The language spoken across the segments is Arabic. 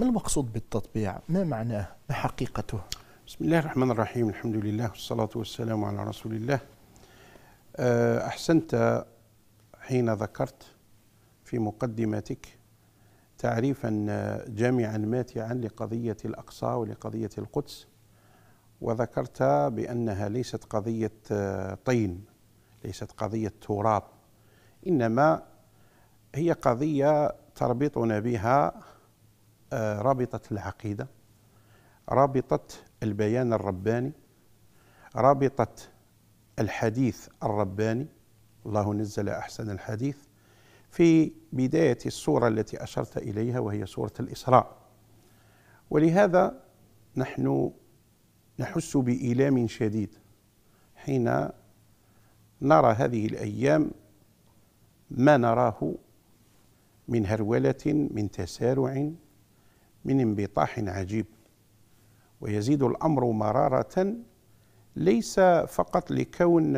ما المقصود بالتطبيع؟ ما معناه؟ ما حقيقته؟ بسم الله الرحمن الرحيم الحمد لله والصلاة والسلام على رسول الله آه، أحسنت حين ذكرت في مقدمتك تعريفا آه، جامعا ماتعا لقضية الأقصى ولقضية القدس وذكرت بأنها ليست قضية آه، طين ليست قضية تراب إنما هي قضية تربطنا بها آه، رابطة العقيدة رابطة البيان الرباني رابطة الحديث الرباني الله نزل أحسن الحديث في بداية السورة التي أشرت إليها وهي سورة الإسراء ولهذا نحن نحس بإيلام شديد حين نرى هذه الأيام ما نراه من هرولة من تسارع من انبطاح عجيب ويزيد الامر مراره ليس فقط لكون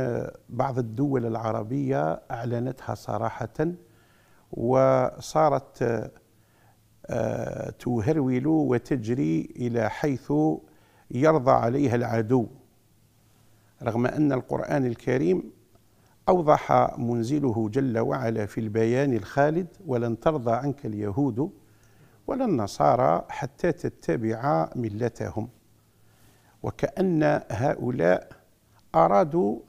بعض الدول العربيه اعلنتها صراحه وصارت آه، تهرول وتجري الى حيث يرضى عليها العدو رغم ان القران الكريم اوضح منزله جل وعلا في البيان الخالد ولن ترضى عنك اليهود ولا النصارى حتى تتبع ملتهم وكأن هؤلاء أرادوا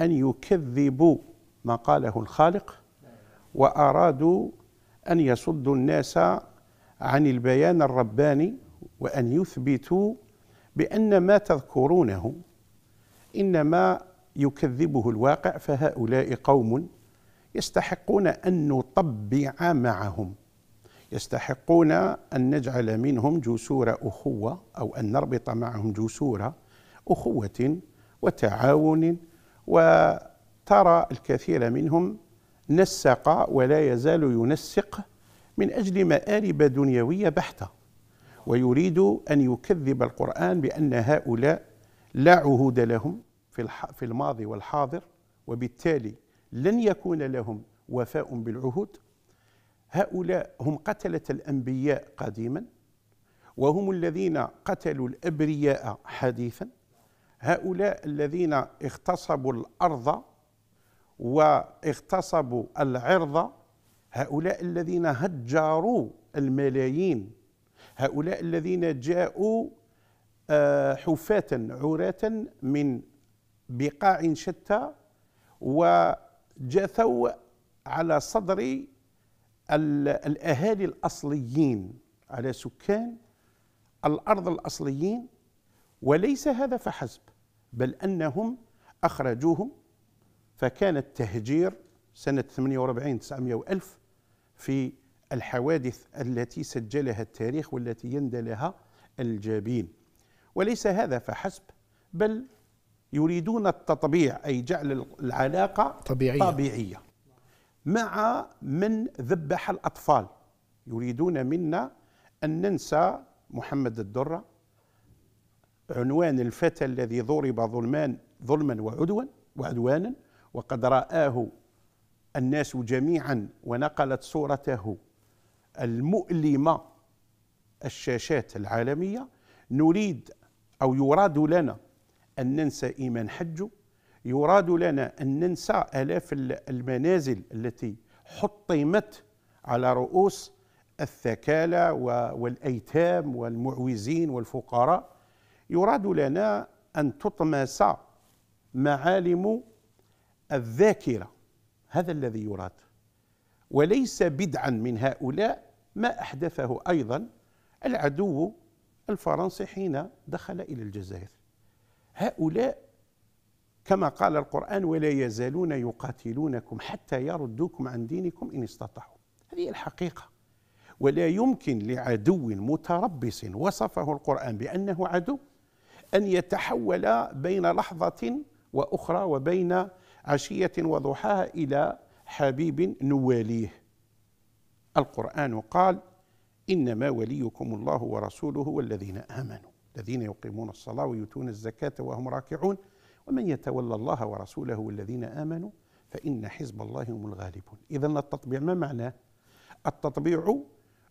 أن يكذبوا ما قاله الخالق وأرادوا أن يصدوا الناس عن البيان الرباني وأن يثبتوا بأن ما تذكرونه إنما يكذبه الواقع فهؤلاء قوم يستحقون أن نطبع معهم يستحقون أن نجعل منهم جسور أخوة أو أن نربط معهم جسور أخوة وتعاون وترى الكثير منهم نسق ولا يزال ينسق من أجل مآرب دنيوية بحتة ويريد أن يكذب القرآن بأن هؤلاء لا عهود لهم في الماضي والحاضر وبالتالي لن يكون لهم وفاء بالعهود هؤلاء هم قتلة الأنبياء قديما وهم الذين قتلوا الأبرياء حديثا هؤلاء الذين اغتصبوا الأرض واغتصبوا العرض هؤلاء الذين هجروا الملايين هؤلاء الذين جاءوا آه، حفاة عراة من بقاع شتى وجثوا على صدر الأهالي الأصليين على سكان الأرض الأصليين وليس هذا فحسب بل أنهم أخرجوهم فكان التهجير سنة 48 900 ألف في الحوادث التي سجلها التاريخ والتي يندى لها الجابين وليس هذا فحسب بل يريدون التطبيع أي جعل العلاقة طبيعية, طبيعية مع من ذبح الأطفال يريدون منا أن ننسى محمد الدرة عنوان الفتى الذي ضرب ظلمان ظلما وعدوا وعدوانا وقد رآه الناس جميعا ونقلت صورته المؤلمة الشاشات العالمية نريد أو يراد لنا أن ننسى إيمان حجه يراد لنا أن ننسى آلاف المنازل التي حطمت على رؤوس الثكالى والأيتام والمعوزين والفقراء يراد لنا أن تطمس معالم الذاكرة هذا الذي يراد وليس بدعا من هؤلاء ما أحدثه أيضا العدو الفرنسي حين دخل إلى الجزائر هؤلاء كما قال القرآن ولا يزالون يقاتلونكم حتى يردوكم عن دينكم إن استطاعوا هذه الحقيقة ولا يمكن لعدو متربص وصفه القرآن بأنه عدو أن يتحول بين لحظة وأخرى وبين عشية وضحاها إلى حبيب نواليه القرآن قال إنما وليكم الله ورسوله والذين آمنوا الذين يقيمون الصلاة ويؤتون الزكاة وهم راكعون ومن يتولى الله ورسوله والذين آمنوا فإن حزب الله هم الغالبون إذا التطبيع ما معناه؟ التطبيع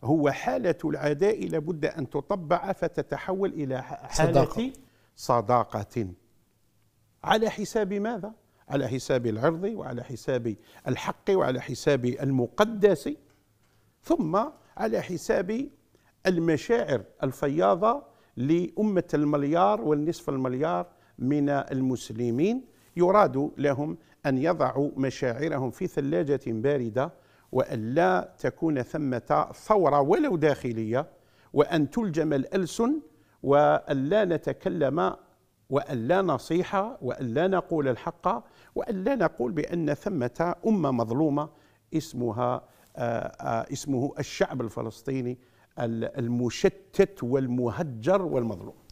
هو حالة العداء لابد أن تطبع فتتحول إلى حالة صداقة, صداقة. على حساب ماذا؟ على حساب العرض وعلى حساب الحق وعلى حساب المقدس ثم على حساب المشاعر الفياضة لأمة المليار والنصف المليار من المسلمين يراد لهم أن يضعوا مشاعرهم في ثلاجة باردة وألا تكون ثمة ثورة ولو داخلية وأن تلجم الألسن وألا نتكلم وألا نصيح وألا نقول الحق وألا نقول بأن ثمة أمة مظلومة اسمها آه، آه، اسمه الشعب الفلسطيني المشتت والمهجر والمظلوم